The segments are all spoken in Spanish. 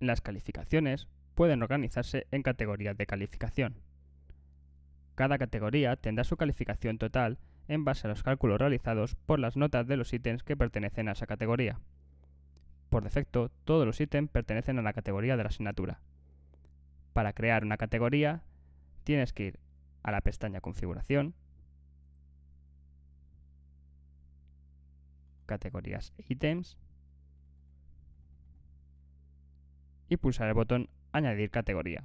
Las calificaciones pueden organizarse en categorías de calificación. Cada categoría tendrá su calificación total en base a los cálculos realizados por las notas de los ítems que pertenecen a esa categoría. Por defecto, todos los ítems pertenecen a la categoría de la asignatura. Para crear una categoría, tienes que ir a la pestaña configuración, categorías e ítems y pulsar el botón añadir categoría.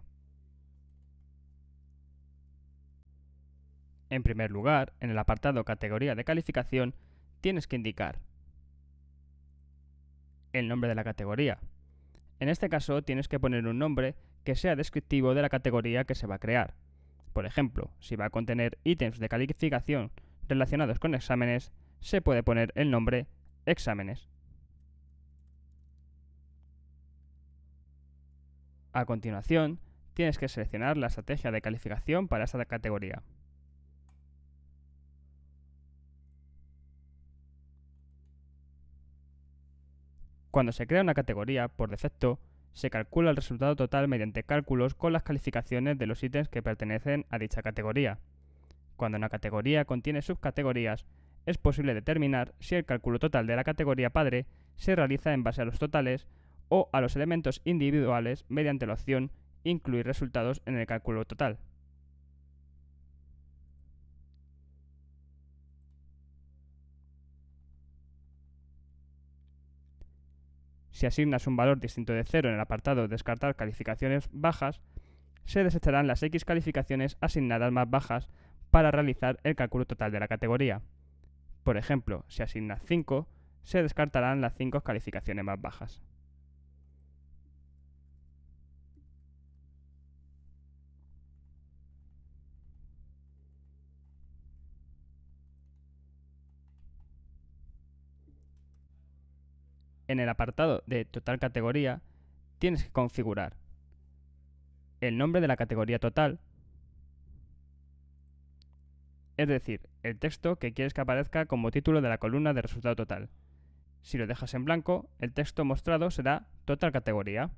En primer lugar, en el apartado categoría de calificación tienes que indicar el nombre de la categoría. En este caso tienes que poner un nombre que sea descriptivo de la categoría que se va a crear. Por ejemplo, si va a contener ítems de calificación relacionados con exámenes, se puede poner el nombre exámenes. A continuación, tienes que seleccionar la estrategia de calificación para esa categoría. Cuando se crea una categoría, por defecto, se calcula el resultado total mediante cálculos con las calificaciones de los ítems que pertenecen a dicha categoría. Cuando una categoría contiene subcategorías, es posible determinar si el cálculo total de la categoría padre se realiza en base a los totales o a los elementos individuales mediante la opción Incluir resultados en el cálculo total. Si asignas un valor distinto de 0 en el apartado Descartar calificaciones bajas, se desecharán las X calificaciones asignadas más bajas para realizar el cálculo total de la categoría. Por ejemplo, si asignas 5, se descartarán las 5 calificaciones más bajas. en el apartado de total categoría, tienes que configurar el nombre de la categoría total, es decir, el texto que quieres que aparezca como título de la columna de resultado total. Si lo dejas en blanco, el texto mostrado será total categoría.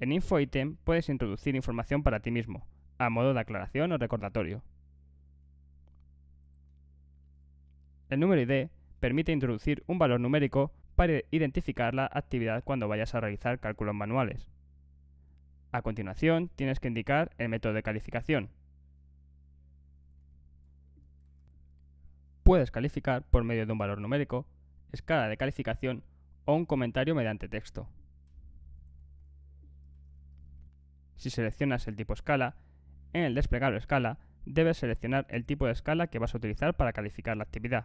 En Info Item puedes introducir información para ti mismo, a modo de aclaración o recordatorio. El número ID permite introducir un valor numérico para identificar la actividad cuando vayas a realizar cálculos manuales. A continuación, tienes que indicar el método de calificación. Puedes calificar por medio de un valor numérico, escala de calificación o un comentario mediante texto. Si seleccionas el tipo escala, en el desplegable escala debes seleccionar el tipo de escala que vas a utilizar para calificar la actividad.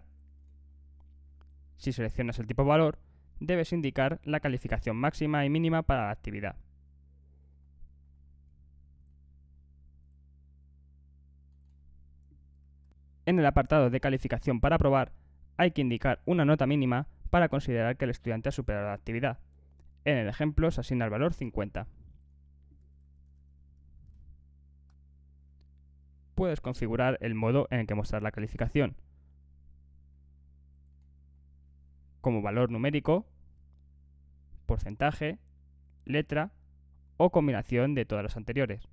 Si seleccionas el tipo valor, debes indicar la calificación máxima y mínima para la actividad. En el apartado de calificación para aprobar, hay que indicar una nota mínima para considerar que el estudiante ha superado la actividad. En el ejemplo se asigna el valor 50. Puedes configurar el modo en el que mostrar la calificación, como valor numérico, porcentaje, letra o combinación de todas las anteriores.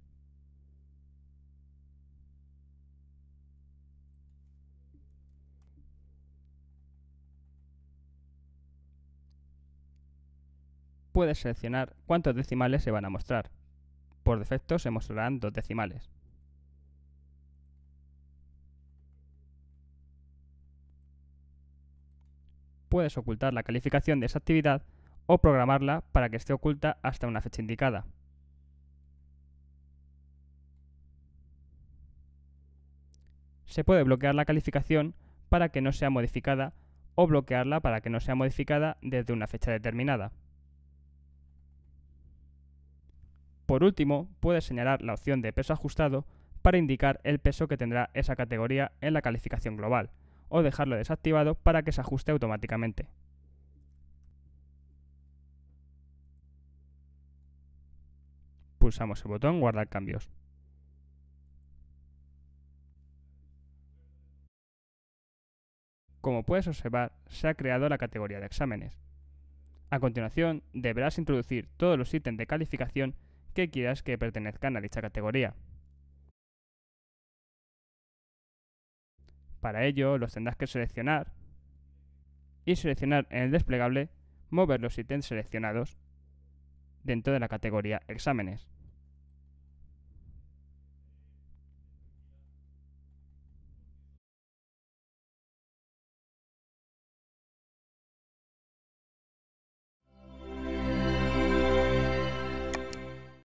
Puedes seleccionar cuántos decimales se van a mostrar. Por defecto se mostrarán dos decimales. puedes ocultar la calificación de esa actividad o programarla para que esté oculta hasta una fecha indicada. Se puede bloquear la calificación para que no sea modificada o bloquearla para que no sea modificada desde una fecha determinada. Por último, puedes señalar la opción de peso ajustado para indicar el peso que tendrá esa categoría en la calificación global, o dejarlo desactivado para que se ajuste automáticamente. Pulsamos el botón Guardar cambios. Como puedes observar, se ha creado la categoría de exámenes. A continuación, deberás introducir todos los ítems de calificación que quieras que pertenezcan a dicha categoría. Para ello los tendrás que seleccionar y seleccionar en el desplegable mover los ítems seleccionados dentro de la categoría exámenes.